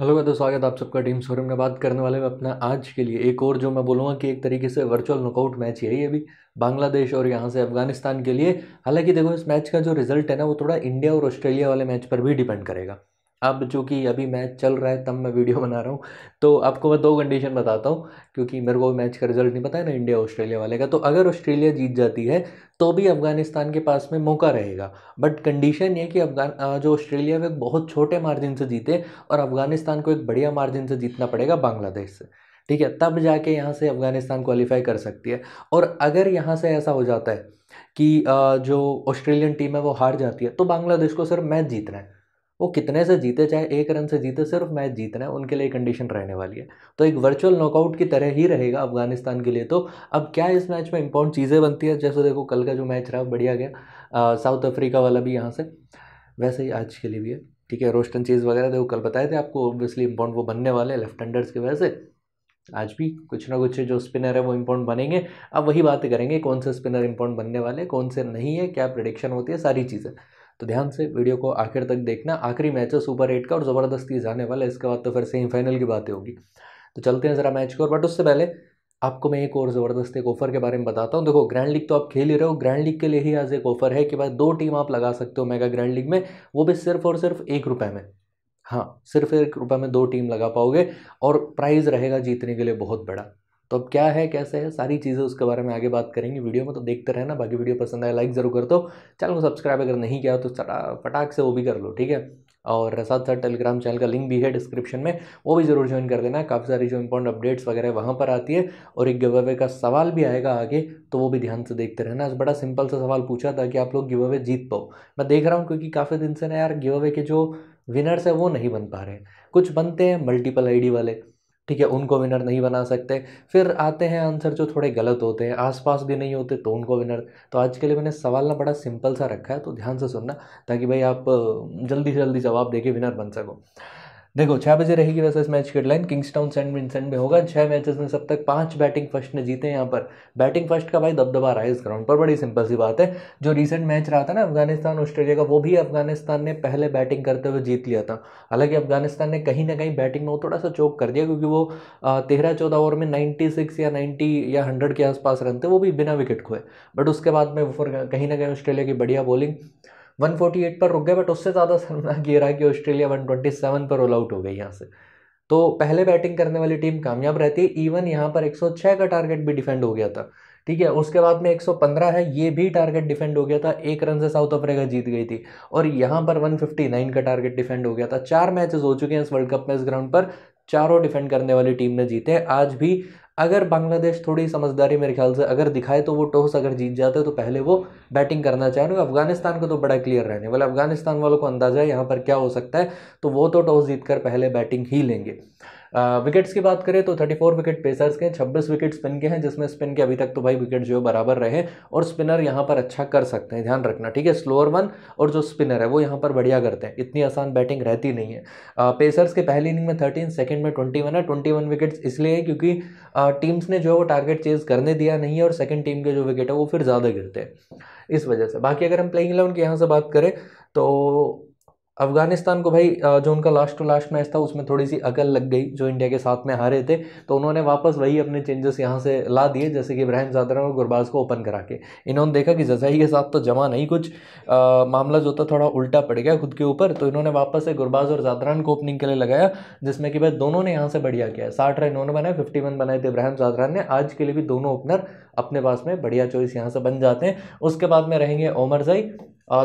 hello दोस्तों स्वागत आप सबका टीम सोरम में बात करने वाले हैं अपना आज के लिए एक और जो मैं बोलूँगा कि एक तरीके से वर्चुअल नॉकआउट मैच है ये भी बांग्लादेश और यहाँ से अफगानिस्तान के लिए हालांकि देखो इस मैच का जो रिजल्ट है ना वो थोड़ा इंडिया और ऑस्ट्रेलिया वाले मैच पर भी डिपेंड करेगा अब जो कि अभी मैच चल रहा है तब मैं वीडियो बना रहा हूँ तो आपको मैं दो कंडीशन बताता हूँ क्योंकि मेरे को मैच का रिजल्ट नहीं पता है ना इंडिया ऑस्ट्रेलिया वाले का तो अगर ऑस्ट्रेलिया जीत जाती है तो भी अफगानिस्तान के पास में मौका रहेगा बट कंडीशन ये कि अफगान जो ऑस्ट्रेलिया वे बहुत छोटे मार्जिन से जीते और अफगानिस्तान को एक बढ़िया मार्जिन से जीतना पड़ेगा बांग्लादेश से ठीक है तब जाके यहाँ से अफगानिस्तान क्वालिफाई कर सकती है और अगर यहाँ से ऐसा हो जाता है कि जो ऑस्ट्रेलियन टीम है वो हार जाती है तो बांग्लादेश को सिर्फ मैच जीतना है वो कितने से जीते चाहे एक रन से जीते सिर्फ मैच जीतना है उनके लिए कंडीशन रहने वाली है तो एक वर्चुअल नॉकआउट की तरह ही रहेगा अफगानिस्तान के लिए तो अब क्या इस मैच में इंपॉर्टेंट चीज़ें बनती है जैसे देखो कल का जो मैच रहा बढ़िया गया साउथ अफ्रीका वाला भी यहाँ से वैसे ही आज के लिए भी है ठीक है रोस्टन चीज़ वगैरह देखो कल बताए थे आपको ऑब्वियसली इंपॉर्टेंट वो बनने वाले लेफ्ट हैंडर्स की वजह से आज भी कुछ ना कुछ जो स्पिनर है वो इम्पोर्ट बनेंगे अब वही बातें करेंगे कौन से स्पिनर इम्पोर्ट बनने वाले कौन से नहीं है क्या प्रडिक्शन होती है सारी चीज़ें तो ध्यान से वीडियो को आखिर तक देखना आखिरी मैच है सुपर एट का और ज़बरदस्ती जाने वाला है इसके बाद तो फिर सेमीफाइनल की बातें होगी तो चलते हैं ज़रा मैच की ओर बट उससे पहले आपको मैं एक और ज़बरदस्त एक ऑफ़र के बारे में बताता हूँ देखो ग्रैंड लीग तो आप खेल ही रहे हो ग्रैंड लीग के लिए ही आज एक ऑफ़र है कि भाई दो टीम आप लगा सकते हो मेगा ग्रैंड लीग में वो भी सिर्फ और सिर्फ एक रुपये में हाँ सिर्फ एक रुपये में दो टीम लगा पाओगे और प्राइज़ रहेगा जीतने के लिए बहुत बड़ा तो अब क्या है कैसे है सारी चीज़ें उसके बारे में आगे बात करेंगे वीडियो में तो देखते रहना बाकी वीडियो पसंद आए लाइक ज़रूर कर दो चैनल को सब्सक्राइब अगर नहीं किया तो फटाक से वो भी कर लो ठीक है और साथ साथ टेलीग्राम चैनल का लिंक भी है डिस्क्रिप्शन में वो भी ज़रूर ज्वाइन कर लेना काफ़ी सारी जो इंपॉर्टेंट अपडेट्स वगैरह वहाँ पर आती है और एक गिव का सवाल भी आएगा आगे तो वो भी ध्यान से देखते रहना आज बड़ा सिंपल सा सवाल पूछा था कि आप लोग गिव अवे जीत पाओ मैं देख रहा हूँ क्योंकि काफ़ी दिन से ना यार गिव अवे के जो विनर्स हैं वो नहीं बन पा रहे कुछ बनते हैं मल्टीपल आई वाले ठीक है उनको विनर नहीं बना सकते फिर आते हैं आंसर जो थोड़े गलत होते हैं आसपास भी नहीं होते तो उनको विनर तो आज के लिए मैंने सवाल ना बड़ा सिंपल सा रखा है तो ध्यान से सुनना ताकि भाई आप जल्दी से जल्दी जवाब देके विनर बन सको देखो छः बजे रहेगी वैसे इस मैच की headline Kingstown Saint Vincent में होगा छः मैचेस में सब तक पांच बैटिंग फर्स्ट ने जीते हैं यहाँ पर बैटिंग फर्स्ट का भाई दबदबा रहा है इस ग्राउंड पर बड़ी सिंपल सी बात है जो रिसेंट मैच रहा था ना अफगानिस्तान ऑस्ट्रेलिया का वो भी अफगानिस्तान ने पहले बैटिंग करते हुए जीत लिया था हालांकि अफगानिस्तान ने कहीं ना कहीं बैटिंग में वो थोड़ा सा चौक कर दिया क्योंकि वो तेरह चौदह ओवर में नाइन्टी सिक्स या नाइन्टी या हंड्रेड के आसपास रन थे वो भी बिना विकेट खोए बट उसके बाद में कहीं ना कहीं ऑस्ट्रेलिया की बढ़िया बॉलिंग 148 पर रुक गए बट उससे ज़्यादा सामना गिर रहा कि ऑस्ट्रेलिया 127 पर रोल आउट हो गई यहाँ से तो पहले बैटिंग करने वाली टीम कामयाब रहती है इवन यहाँ पर 106 का टारगेट भी डिफेंड हो गया था ठीक है उसके बाद में 115 है ये भी टारगेट डिफेंड हो गया था एक रन से साउथ अफ्रीका जीत गई थी और यहाँ पर 159 का टारगेट डिफेंड हो गया था चार मैचेस हो चुके हैं इस वर्ल्ड कप में इस ग्राउंड पर चारों डिफेंड करने वाली टीम ने जीते आज भी अगर बांग्लादेश थोड़ी समझदारी मेरे ख्याल से अगर दिखाए तो वो टॉस अगर जीत जाते तो पहले वो बैटिंग करना चाहेंगे अफगानिस्तान को तो बड़ा क्लियर रहने वाला अफगानिस्तान वालों को अंदाज़ा है यहाँ पर क्या हो सकता है तो वो तो टॉस जीत कर पहले बैटिंग ही लेंगे विकेट्स की बात करें तो 34 विकेट पेसर्स के 26 विकेट स्पिन के हैं जिसमें स्पिन के अभी तक तो भाई विकेट जो बराबर रहे और स्पिनर यहाँ पर अच्छा कर सकते हैं ध्यान रखना ठीक है स्लोअर वन और जो स्पिनर है वो यहाँ पर बढ़िया करते हैं इतनी आसान बैटिंग रहती नहीं है पेसर्स के पहली इनिंग में थर्टीन सेकेंड में ट्वेंटी है ट्वेंटी विकेट्स इसलिए क्योंकि टीम्स ने जो है वो टारगेट चेज करने दिया नहीं है और सेकेंड टीम के जो विकेट है वो फिर ज़्यादा गिरते हैं इस वजह से बाकी अगर हम प्लेइंग इलेवन के यहाँ से बात करें तो अफगानिस्तान को भाई जो उनका लास्ट टू लास्ट मैच था उसमें थोड़ी सी अकल लग गई जो इंडिया के साथ में हारे थे तो उन्होंने वापस वही अपने चेंजेस यहाँ से ला दिए जैसे कि इब्राहिम जादरा और गुरबाज को ओपन करा के इन्होंने देखा कि जजाई के साथ तो जमा नहीं कुछ आ, मामला जो था थोड़ा उल्टा पड़ गया खुद के ऊपर तो इन्होंने वापस से गुरबाज और जादरान को ओपनिंग के लिए लगाया जिसमें कि भाई दोनों ने यहाँ से बढ़िया किया साठ रन इन्होंने बनाए फिफ्टी बनाए थे इब्राहिम जादरान ने आज के लिए भी दोनों ओपनर अपने पास में बढ़िया चॉइस यहाँ से बन जाते हैं उसके बाद में रहेंगे ओमर जई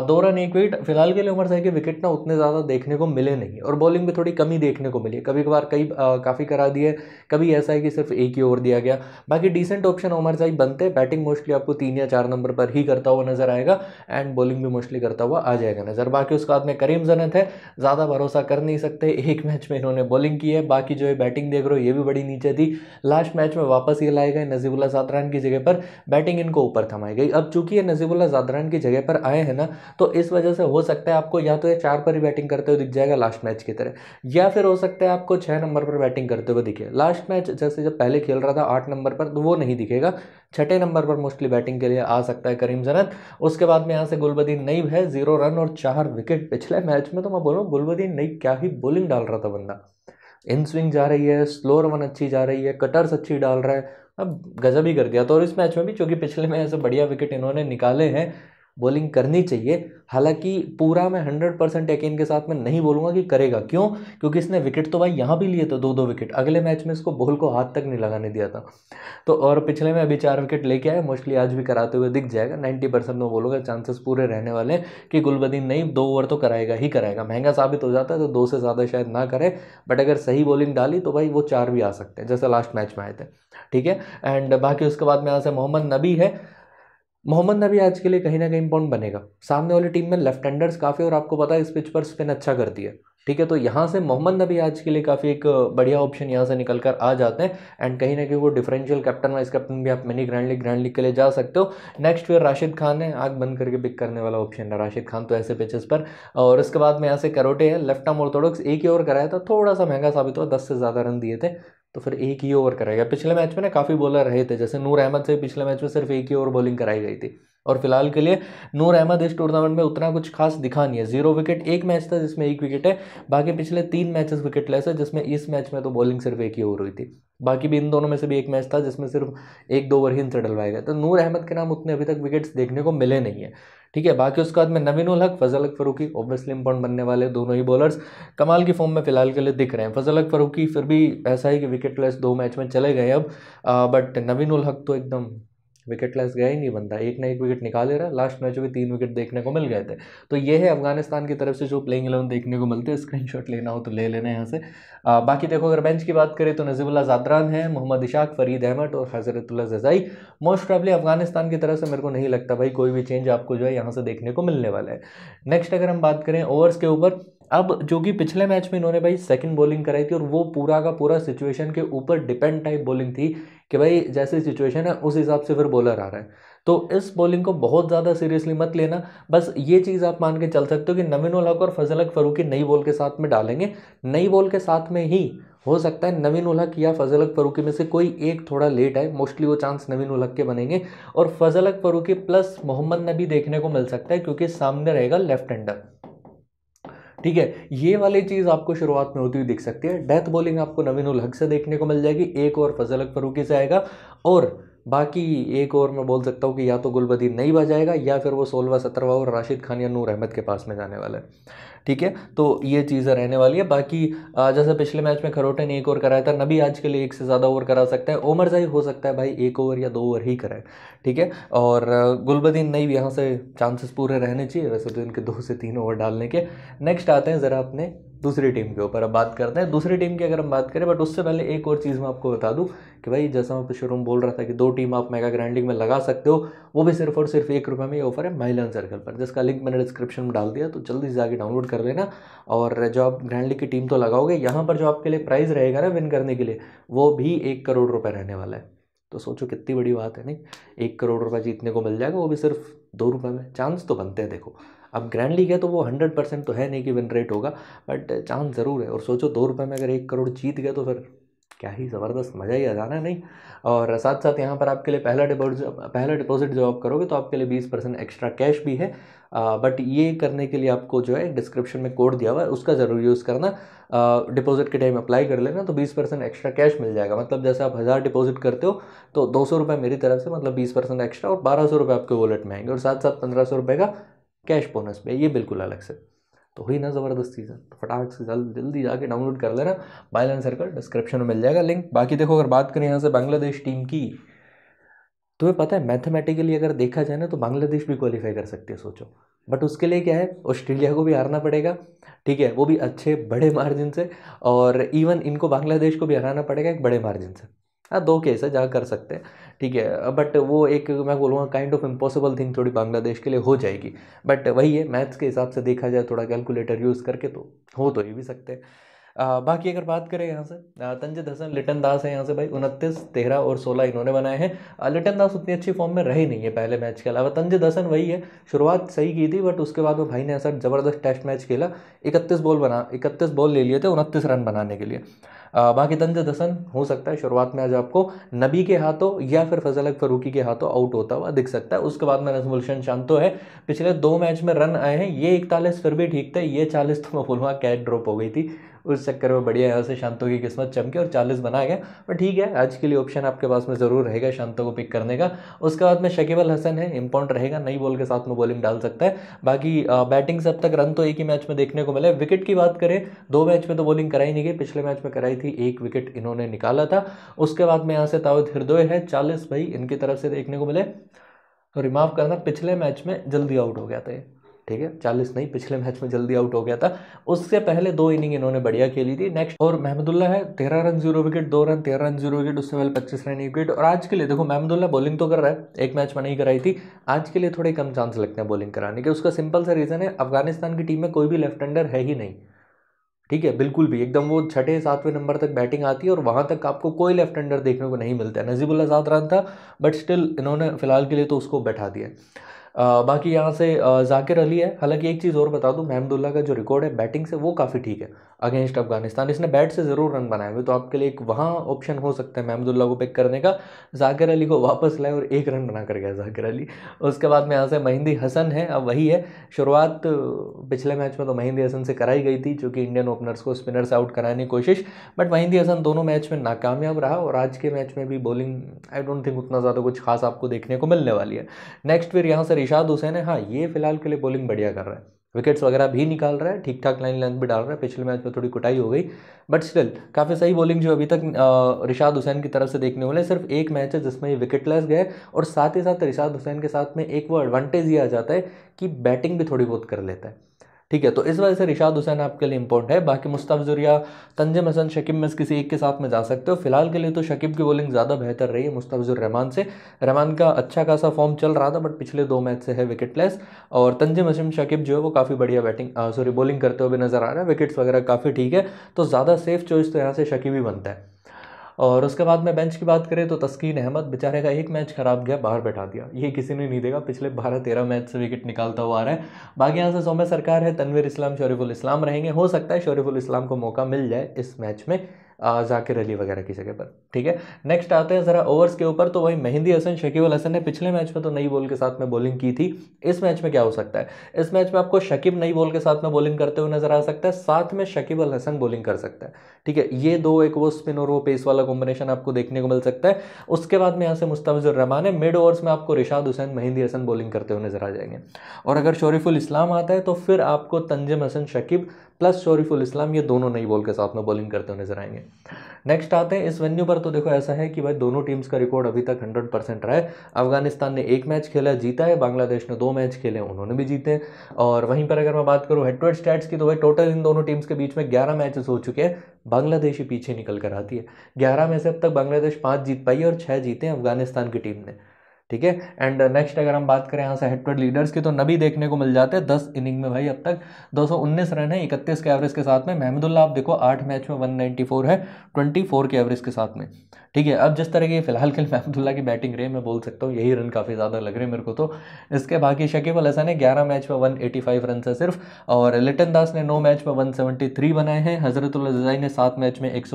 दो रन एक विकेट फिलहाल के लिए उमर साहब के विकेट ना उतने ज़्यादा देखने को मिले नहीं और बॉलिंग में थोड़ी कमी देखने को मिली कभी कभार कई काफ़ी करा दिए कभी ऐसा है कि सिर्फ एक ही ओवर दिया गया बाकी डिसेंट ऑप्शन उमर साहब बनते हैं बैटिंग मोस्टली आपको तीन या चार नंबर पर ही करता हुआ नजर आएगा एंड बॉलिंग भी मोस्टली करता हुआ आ जाएगा नज़र बाकी उसके बाद में करीम जनत है ज़्यादा भरोसा कर नहीं सकते एक मैच में इन्होंने बॉलिंग की है बाकी जो है बैटिंग देख रहे हो ये भी बड़ी नीचे थी लास्ट मैच में वापस ये लाए गए नजीबुल्ला सात रन की जगह पर बैटिंग इनको ऊपर थमाई गई अब चूंकि ये नजीबुल्ला जादरान की जगह पर आए हैं ना तो इस वजह से हो सकता है आपको या तो ये चार पर ही बैटिंग करते हुए दिख जाएगा लास्ट मैच की तरह या फिर हो सकता है आपको छः नंबर पर बैटिंग करते हुए दिखे लास्ट मैच जैसे जब पहले खेल रहा था आठ नंबर पर तो वो नहीं दिखेगा छठे नंबर पर मोस्टली बैटिंग के लिए आ सकता है करीम जनत उसके बाद में यहाँ से गुलबदीन नईब है जीरो रन और चार विकेट पिछले मैच में तो मैं बोलूँ गुलबदीन नईब क्या ही बॉलिंग डाल रहा था बंदा इन स्विंग जा रही है स्लोर वन अच्छी जा रही है कटर्स अच्छी डाल रहा है अब गजब ही कर दिया तो और इस मैच में भी चूँकि पिछले मैच से बढ़िया विकेट इन्होंने निकाले हैं बॉलिंग करनी चाहिए हालांकि पूरा मैं हंड्रेड परसेंट यकीन के साथ में नहीं बोलूंगा कि करेगा क्यों क्योंकि इसने विकेट तो भाई यहाँ भी लिए थे दो दो विकेट अगले मैच में इसको बॉल को हाथ तक नहीं लगाने दिया था तो और पिछले में अभी चार विकेट लेके आए मोस्टली आज भी कराते हुए दिख जाएगा नाइन्टी परसेंट मैं बोलूँगा चांसेस पूरे रहने वाले हैं कि गुलबदीन नहीं दो ओवर तो कराएगा ही कराएगा महंगा साबित हो जाता है तो दो से ज़्यादा शायद ना करे बट अगर सही बॉलिंग डाली तो भाई वो चार भी आ सकते हैं जैसे लास्ट मैच में आए थे ठीक है एंड बाकी उसके बाद में यहाँ से मोहम्मद नबी है मोहम्मद नबी आज के लिए कहीं ना कहीं इंपॉर्टेंट बनेगा सामने वाली टीम में लेफ्ट हैंडर्स काफ़ी और आपको पता है इस पिच पर स्पिन अच्छा करती है ठीक है तो यहाँ से मोहम्मद नबी आज के लिए काफ़ी एक बढ़िया ऑप्शन यहाँ से निकल कर आ जाते हैं एंड कहीं ना कहीं वो डिफरेंशियल कैप्टन वाइस कैप्टन भी आप mini grand league grand league के लिए जा सकते हो नेक्स्ट फिर राशिद खान है आग बंद करके पिक करने वाला ऑप्शन है राशिद खान तो ऐसे पिचेस पर और इसके बाद में यहाँ से करोटे है लेफ्ट आर्म ऑर्थोडॉक्स एक ही ओवर कराया था थोड़ा सा महंगा साबित हुआ दस से ज़्यादा रन दिए थे तो फिर एक ही ओवर कराएगा पिछले मैच में ना काफ़ी बॉलर रहे थे जैसे नूर अहमद से पिछले मैच में सिर्फ एक ही ओवर बॉलिंग कराई गई थी और फिलहाल के लिए नूर अहमद इस टूर्नामेंट में उतना कुछ खास दिखा नहीं है जीरो विकेट एक मैच था जिसमें एक विकेट है बाकी पिछले तीन मैचेस लेस है जिसमें इस मैच में तो बॉलिंग सिर्फ एक ही ओवर हुई थी बाकी भी इन दोनों में से भी एक मैच था जिसमें सिर्फ एक दो ओवर ही इनसे डलवाए गए तो नूर अहमद के नाम उतने अभी तक विकेट्स देखने को मिले नहीं है ठीक है बाकी उसके बाद में नवीन उल हक फजल अक फरूकी ओबियसली इंपॉर्ट बनने वाले दोनों ही बॉलर्स कमाल की फॉर्म में फिलहाल के लिए दिख रहे हैं फजल अक फरूकी फिर भी ऐसा ही कि विकेट लेस दो मैच में चले गए अब आ, बट नवीन उल हक तो एकदम विकेट लेस गया ही नहीं बंदा एक ना एक विकेट निकाले रहा लास्ट मैच में तीन विकेट देखने को मिल गए थे तो ये है अफगानिस्तान की तरफ से जो प्लेइंग इलेवन देखने को मिलते हैं स्क्रीनशॉट लेना हो तो ले लेना यहाँ से आ, बाकी देखो अगर बेंच की बात करें तो नजीबुल्ला जादरान है मोहम्मद इशाक फरीद अहमद और हजरतुल्ला जजाई मोस्ट प्रॉबली अफगानिस्तान की तरफ से मेरे को नहीं लगता भाई कोई भी चेंज आपको जो है यहाँ से देखने को मिलने वाला है नेक्स्ट अगर हम बात करें ओवर्स के ऊपर अब जो कि पिछले मैच में इन्होंने भाई सेकंड बॉलिंग कराई थी और वो पूरा का पूरा सिचुएशन के ऊपर डिपेंड टाइप बॉलिंग थी कि भाई जैसे सिचुएशन है उस हिसाब से फिर बॉलर आ रहा है तो इस बॉलिंग को बहुत ज़्यादा सीरियसली मत लेना बस ये चीज़ आप मान के चल सकते हो कि नवीन उलहक और फजल फरूख़ी फरूकी नई बॉल के साथ में डालेंगे नई बॉल के साथ में ही हो सकता है नवीन उल्हक या फजल फरूखी फरूकी में से कोई एक थोड़ा लेट आए मोस्टली वो चांस नवीन उल्हक के बनेंगे और फजल फरूखी फरूकी प्लस मोहम्मद नबी देखने को मिल सकता है क्योंकि सामने रहेगा लेफ्ट हैंडर ठीक है ये वाली चीज़ आपको शुरुआत में होती हुई दिख सकती है डेथ बॉलिंग आपको नवीन उल हक से देखने को मिल जाएगी एक और फजल अक फरूकी से आएगा और बाकी एक और मैं बोल सकता हूँ कि या तो गुलबदी नहीं बजाएगा या फिर वो सोलवा सत्रवा और राशिद खान या नूर अहमद के पास में जाने वाला है ठीक है तो ये चीज़ें रहने वाली है बाकी जैसे पिछले मैच में खरोटे ने एक ओवर कराया था नबी आज के लिए एक से ज़्यादा ओवर करा सकता है ओमर जाई हो सकता है भाई एक ओवर या दो ओवर ही कराए ठीक है और गुलबदीन नहीं यहाँ से चांसेस पूरे रहने चाहिए वैसे तो इनके दो से तीन ओवर डालने के नेक्स्ट आते हैं ज़रा अपने दूसरी टीम के ऊपर अब बात करते हैं दूसरी टीम की अगर हम बात करें बट उससे पहले एक और चीज़ मैं आपको बता दूं कि भाई जैसा मैं शुरू में बोल रहा था कि दो टीम आप मेगा ग्रैंडिंग में लगा सकते हो वो भी सिर्फ और सिर्फ एक रुपये में ये ऑफर है माइलन सर्कल पर जिसका लिंक मैंने डिस्क्रिप्शन में डाल दिया तो जल्दी से जाकर डाउनलोड कर लेना और जो आप ग्रैंड की टीम तो लगाओगे यहाँ पर जो आपके लिए प्राइज़ रहेगा ना विन करने के लिए वो भी एक करोड़ रुपये रहने वाला है तो सोचो कितनी बड़ी बात है नहीं एक करोड़ रुपये जीतने को मिल जाएगा वो भी सिर्फ दो रुपये में चांस तो बनते हैं देखो अब ग्रैंड लीग है तो वो हंड्रेड परसेंट तो है नहीं कि विन रेट होगा बट चांस ज़रूर है और सोचो दो रुपये में अगर एक करोड़ जीत गए तो फिर क्या ही ज़बरदस्त मज़ा ही आ जाना नहीं और साथ साथ यहाँ पर आपके लिए पहला डिपॉजिट पहला डिपॉजिट जो आप करोगे तो आपके लिए बीस परसेंट एक्स्ट्रा कैश भी है आ, बट ये करने के लिए आपको जो है डिस्क्रिप्शन में कोड दिया हुआ है उसका ज़रूर यूज़ करना डिपॉजिट के टाइम अप्लाई कर लेना तो बीस परसेंट एक्स्ट्रा कैश मिल जाएगा मतलब जैसे आप हज़ार डिपॉजिट करते हो तो दो सौ रुपये मेरी तरफ से मतलब बीस परसेंट एक्स्ट्रा और बारह सौ रुपये आपके वॉलेट में आएंगे और साथ साथ पंद्रह सौ रुपये का कैश बोनस में ये बिल्कुल अलग से तो हुई ना ज़बरदस्ती से तो फटाफट से जल्द जल्दी जाके डाउनलोड कर लेना माइल एंड सर्कल डिस्क्रिप्शन में मिल जाएगा लिंक बाकी देखो अगर बात करें यहाँ से बांग्लादेश टीम की तुम्हें तो पता है मैथमेटिकली अगर देखा जाए ना तो बांग्लादेश भी क्वालिफाई कर सकती है सोचो बट उसके लिए क्या है ऑस्ट्रेलिया को भी हारना पड़ेगा ठीक है वो भी अच्छे बड़े मार्जिन से और इवन इनको बांग्लादेश को भी हराना पड़ेगा एक बड़े मार्जिन से हाँ दो केस है जहाँ कर सकते हैं ठीक है बट वो एक मैं बोलूँगा काइंड ऑफ इम्पॉसिबल थिंग थोड़ी बांग्लादेश के लिए हो जाएगी बट वही है मैथ्स के हिसाब से देखा जाए थोड़ा कैलकुलेटर यूज़ करके तो हो तो ये भी सकते हैं बाकी अगर बात करें यहाँ से तंजय हसन लिटन दास है यहाँ से भाई उनतीस तेरह और सोलह इन्होंने बनाए हैं लिटन दास उतनी अच्छी फॉर्म में रहे नहीं है पहले मैच के अलावा तंजय हसन वही है शुरुआत सही की थी बट उसके बाद वो भाई ने ऐसा ज़बरदस्त टेस्ट मैच खेला इकतीस बॉल बना इकतीस बॉल ले लिए थे उनतीस रन बनाने के लिए आ, बाकी तंजद हसन हो सकता है शुरुआत में आज आपको नबी के हाथों या फिर फजल अक फरूकी के हाथों आउट होता हुआ दिख सकता है उसके बाद में नजमुल शांतो है पिछले दो मैच में रन आए हैं ये इकतालीस फिर भी ठीक थे ये चालीस तो मैं बोलूँगा कैच ड्रॉप हो गई थी उस चक्कर में बढ़िया यहाँ से शांतो की किस्मत चमकी और चालीस बना गया बट ठीक है आज के लिए ऑप्शन आपके पास में ज़रूर रहेगा शांतों को पिक करने का उसके बाद में शकीब अल हसन है इम्पॉर्ट रहेगा नई बॉल के साथ में बॉलिंग डाल सकता है बाकी बैटिंग से अब तक रन तो एक ही मैच में देखने को मिला विकेट की बात करें दो मैच में तो बॉलिंग कराई नहीं गई पिछले मैच में कराई थी एक विकेट इन्होंने निकाला था उसके बाद में यहाँ से ताउद हृदय है चालीस भाई इनकी तरफ से देखने को मिले और रिमाव करना पिछले मैच में जल्दी आउट हो गया था ठीक है चालीस नहीं पिछले मैच में जल्दी आउट हो गया था उससे पहले दो इनिंग इन्होंने बढ़िया खेली थी नेक्स्ट और महमदुल्ला है तेरह रन जीरो विकेट दो रन तेरह रन जीरो विकेट उससे पहले पच्चीस रन विकेट और आज के लिए देखो महमदुल्ला बॉलिंग तो कर रहा है एक मैच में नहीं कराई थी आज के लिए थोड़े कम चांस लगते हैं बॉलिंग कराने के उसका सिंपल सा रीज़न है अफगानिस्तान की टीम में कोई भी लेफ्ट हैंडर है ही नहीं ठीक है बिल्कुल भी एकदम वो छठे सातवें नंबर तक बैटिंग आती है और वहाँ तक आपको कोई लेफ्ट हैंडर देखने को नहीं मिलता है नजीबुल्ला रन था बट स्टिल इन्होंने फिलहाल के लिए तो उसको बैठा दिया बाकी यहाँ से जाकिर अली है हालांकि एक चीज़ और बता दूँ महमदुल्ला का जो रिकॉर्ड है बैटिंग से वो काफ़ी ठीक है अगेंस्ट अफगानिस्तान इसने बैट से ज़रूर रन बनाए हुए तो आपके लिए एक वहाँ ऑप्शन हो सकता है महमदुल्ला को पिक करने का जाकिर अली को वापस लाए और एक रन बना कर गया जाकिर अली उसके बाद में यहाँ से महिंदी हसन है अब वही है शुरुआत पिछले मैच में तो महिंदी हसन से कराई गई थी जो कि इंडियन ओपनर्स को स्पिनर्स आउट कराने की कोशिश बट महिंदी हसन दोनों मैच में नाकामयाब रहा और आज के मैच में भी बॉलिंग आई डोंट थिंक उतना ज़्यादा कुछ खास आपको देखने को मिलने वाली है नेक्स्ट फिर यहाँ से रिशाद हुसैन है हाँ ये फिलहाल के लिए बॉलिंग बढ़िया कर रहा है विकेट्स वगैरह भी निकाल रहा है ठीक ठाक लाइन लेंथ भी डाल रहा है पिछले मैच में थोड़ी कुटाई हो गई बट स्टिल काफ़ी सही बॉलिंग जो अभी तक रिशाद हुसैन की तरफ से देखने वाले सिर्फ एक मैच है जिसमें ये विकेट लेस गए और साथ ही साथ रिशाद हुसैन के साथ में एक वो एडवांटेज ये आ जाता है कि बैटिंग भी थोड़ी बहुत कर लेता है ठीक है तो इस वजह से रिशाद हुसैन आपके लिए इंपॉर्टेंट है बाकी मुस्तफजुरिया जुरिया तंजिम हसन शकीब में किसी एक के साथ में जा सकते हो फिलहाल के लिए तो शकीब की बॉलिंग ज़्यादा बेहतर रही है मुस्ताफिजुर रहमान से रहमान का अच्छा खासा फॉर्म चल रहा था बट पिछले दो मैच से है विकेटलेस और तंजिम हसन शकीब जो है वो काफ़ी बढ़िया बैटिंग सॉरी बॉलिंग करते हुए नजर आ रहा है विकेट्स वगैरह काफ़ी ठीक है तो ज़्यादा सेफ चॉइस तो यहाँ से शकीब ही बनता है और उसके बाद में बेंच की बात करें तो तस्कीन अहमद बेचारे का एक मैच ख़राब गया बाहर बैठा दिया ये किसी ने नहीं देगा पिछले बारह तेरह मैच से विकेट निकालता हुआ आ रहा है बाकी यहाँ से सौम्य सरकार है तनवीर इस्लाम शरीफुल इस्लाम रहेंगे हो सकता है शरीफुल इस्लाम को मौका मिल जाए इस मैच में जाकिर अली वगैरह की जगह पर ठीक है नेक्स्ट आते हैं ज़रा ओवर्स के ऊपर तो वही मेहंदी हसन शकीब हसन ने पिछले मैच में तो नई बॉल के साथ में बॉलिंग की थी इस मैच में क्या हो सकता है इस मैच में आपको शकीब नई बॉल के साथ में बॉलिंग करते हुए नजर आ सकता है साथ में शकीब अल हसन बॉलिंग कर सकता है ठीक है ये दो एक वो स्पिन और वो पेस वाला कॉम्बिनेशन आपको देखने को मिल सकता है उसके बाद में यहाँ से मुस्ताफिजुर रहमान है मिड ओवर्स में आपको रिशाद हुसैन मेहंदी हसन बॉलिंग करते हुए नजर आ जाएंगे और अगर शोरीफुल इस्लाम आता है तो फिर आपको तंजिम हसन शकीब प्लस शोरीफुल इस्लाम ये दोनों नई बॉल के साथ में बॉलिंग करते हुए नजर आएंगे नेक्स्ट आते हैं इस वेन्यू पर तो देखो ऐसा है कि भाई दोनों टीम्स का रिकॉर्ड अभी तक हंड्रेड परसेंट रहा है अफगानिस्तान ने एक मैच खेला जीता है बांग्लादेश ने दो मैच खेले उन्होंने भी जीते और वहीं पर अगर मैं बात करूँ हेड टू हेड स्टैट्स की तो भाई टोटल इन दोनों टीम्स के बीच में ग्यारह मैचेस हो चुके हैं बांग्लादेश पीछे निकल कर आती है ग्यारह में से अब तक बांग्लादेश पाँच जीत पाई है और छः जीते हैं अफगानिस्तान की टीम ने ठीक है एंड नेक्स्ट अगर हम बात करें यहाँ से हेड लीडर्स की तो नबी देखने को मिल जाते हैं दस इनिंग में भाई अब तक दो रन है इकतीस के एवरेज के साथ में महमदुल्ला आप देखो आठ मैच में वन है ट्वेंटी के एवरेज के साथ में ठीक है अब जिस तरह की फिलहाल खेल महमदुल्ला की बैटिंग रही मैं बोल सकता हूँ यही रन काफ़ी ज़्यादा लग रहे हैं मेरे को तो इसके बाकी शकीब अल हसन ने ग्यारह मैच में वन एटी रन है सिर्फ और लिटन दास ने नौ मैच में वन बनाए हैं जजाई ने सात मैच में एक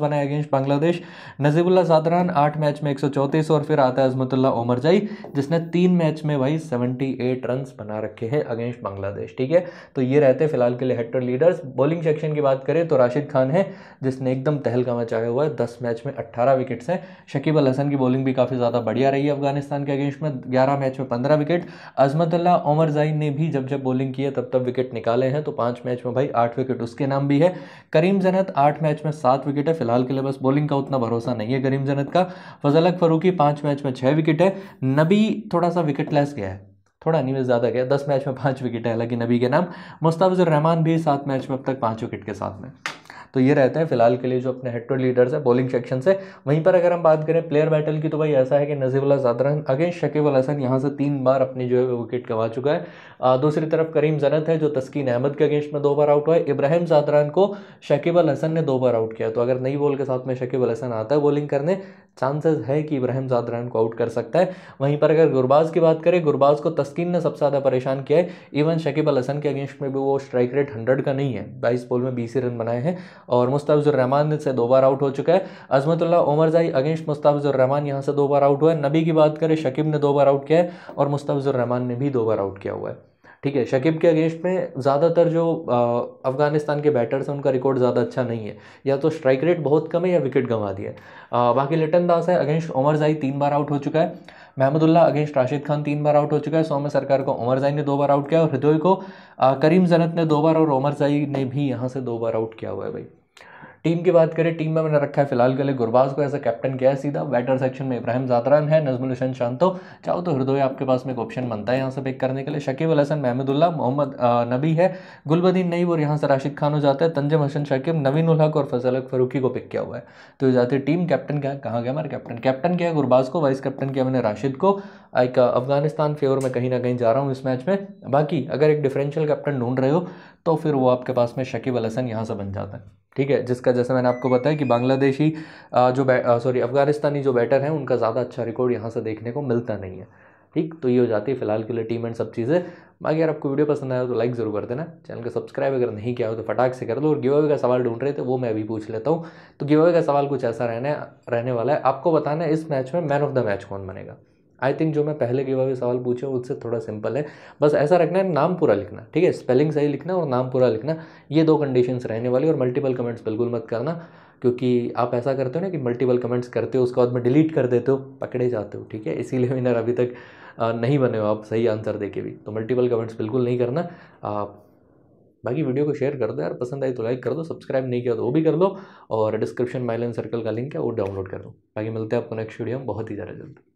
बनाए अगेंस्ट बांग्लादेश नजीबुल्ला सादरान आठ मैच में एक और फिर आता है अजमतुल्ला मरजाई जिसने तीन मैच में भाई 78 रन बना रखे हैं अगेंस्ट बांग्लादेश ठीक है तो ये रहते फिलहाल के लिए हेक्टर लीडर्स बॉलिंग सेक्शन की बात करें तो राशिद खान है जिसने एकदम तहलका मचाया हुआ है दस मैच में अट्ठारह विकेट्स हैं शकीब अल हसन की बॉलिंग भी काफ़ी ज़्यादा बढ़िया रही है अफगानिस्तान के अगेंस्ट में ग्यारह मैच में पंद्रह विकेट अजमतल्ला उमर जाई ने भी जब जब बॉलिंग की है तब तब विकेट निकाले हैं तो पाँच मैच में भाई आठ विकेट उसके नाम भी है करीम जनत आठ मैच में सात विकेट है फिलहाल के लिए बस बॉलिंग का उतना भरोसा नहीं है करीम जनत का फजल फरूकी पांच मैच में छह विकेट है नबी थोड़ा सा विकेट लेस गया है थोड़ा नहीं मैं ज़्यादा गया दस मैच में पाँच विकेट है हालांकि नबी के नाम मुस्ताफिजुर रहमान भी सात मैच में अब तक पाँच विकेट के साथ में तो ये रहते हैं फिलहाल के लिए जो अपने हेड टू लीडर्स है बॉलिंग सेक्शन से वहीं पर अगर हम बात करें प्लेयर बैटल की तो भाई ऐसा है कि नजीबुल्ला जादरन अगेंस्ट शकीब अल हसन यहाँ से तीन बार अपनी जो है विकेट गंवा चुका है दूसरी तरफ करीम जनत है जो तस्कीन अहमद के अगेंस्ट में दो बार आउट हुआ है इब्राहिम जादरान को शकीब अल हसन ने दो बार आउट किया तो अगर नई बॉल के साथ में शकीब अल हसन आता है बॉलिंग करने चांसेस है कि इब्राहिम जादरान को आउट कर सकता है वहीं पर अगर गुरबाज की बात करें गुरबाज को तस्कीन ने सबसे ज़्यादा परेशान किया है इवन शकीब अल हसन के अगेंस्ट में भी वो स्ट्राइक रेट हंड्रेड का नहीं है बाईस बॉल में बीस ही रन बनाए हैं और मुस्ताफिज़ुररहमान से दो बार आउट हो चुका है अजमतुल्ला उमरजाई अगेंस्ट मुस्ताफिज़ुररहमान यहाँ से दो बार आउट हुआ है नबी की बात करें शकीब ने दो बार आउट किया है और मुस्ताफिज़ुररहमान ने भी दो बार आउट किया हुआ है ठीक है शकीब के अगेंस्ट में ज़्यादातर जो अफ़गानिस्तान के बैटर्स हैं उनका रिकॉर्ड ज़्यादा अच्छा नहीं है या तो स्ट्राइक रेट बहुत कम है या विकेट गंवा दिया है बाकी लिटन दास है अगेंस्ट ओमर जाई तीन बार आउट हो चुका है महमदुल्ला अगेंस्ट राशिद खान तीन बार आउट हो चुका है सौम्य सरकार को ओमर जाई ने दो बार आउट किया और हृदय को करीम जनत ने दो बार और ओमर जाई ने भी यहाँ से दो बार आउट किया हुआ है भाई टीम की बात करें टीम में मैंने रखा है फिलहाल के लिए गुरबाज को ऐसा कैप्टन किया है सीधा बैटर सेक्शन में इब्राहिम जातरान है नजमुल हुसैन शांतो चाहो तो हृदय आपके पास में एक ऑप्शन बनता है यहाँ से पिक करने के लिए शकीब अल हसन महमदुल्ला मोहम्मद नबी है गुलबदीन नईब और यहाँ से राशिद खान हो जाता है तंजम हसन शकीब नवीन उलहक और फजल फरूकी को पिक किया हुआ है तो जाती है टीम कैप्टन क्या कहाँ गया हमारे कैप्टन कैप्टन किया गुरबाज को वाइस कैप्टन किया मैंने राशिद को एक अफगानिस्तान फेवर में कहीं ना कहीं जा रहा हूँ इस मैच में बाकी अगर एक डिफरेंशियल कैप्टन ढूंढ रहे हो तो फिर वो आपके पास में शकीब अल हसन यहाँ से बन जाता है ठीक है जिसका जैसे मैंने आपको बताया कि बांग्लादेशी जो सॉरी अफगानिस्तानी जो बैटर हैं उनका ज़्यादा अच्छा रिकॉर्ड यहाँ से देखने को मिलता नहीं है ठीक तो ये हो जाती है फिलहाल के लिए टीम एंड सब चीज़ें बाकी यार आपको वीडियो पसंद आया तो लाइक ज़रूर कर देना चैनल को सब्सक्राइब अगर नहीं किया हो तो फटाक से कर दो और गिव का सवाल ढूंढ रहे थे वो मैं अभी पूछ लेता हूँ तो गिव का सवाल कुछ ऐसा रहने रहने वाला है आपको बताना है इस मैच में मैन ऑफ द मैच कौन बनेगा आई थिंक जो मैं पहले के अवे सवाल पूछे उससे थोड़ा सिंपल है बस ऐसा रखना है नाम पूरा लिखना ठीक है स्पेलिंग सही लिखना और नाम पूरा लिखना ये दो कंडीशंस रहने वाली और मल्टीपल कमेंट्स बिल्कुल मत करना क्योंकि आप ऐसा करते हो ना कि मल्टीपल कमेंट्स करते हो उसके बाद में डिलीट कर देते हो पकड़े जाते हो ठीक है इसीलिए विनर अभी तक नहीं बने हो आप सही आंसर दे के भी तो मल्टीपल कमेंट्स बिल्कुल नहीं करना आप बाकी वीडियो को शेयर कर दो यार पसंद आई तो लाइक कर दो सब्सक्राइब नहीं किया तो वो भी कर दो और डिस्क्रिप्शन माइलन सर्कल का लिंक है वो डाउनलोड कर दो बाकी मिलते हैं आपको नेक्स्ट वीडियो में बहुत ही ज़्यादा जल्दी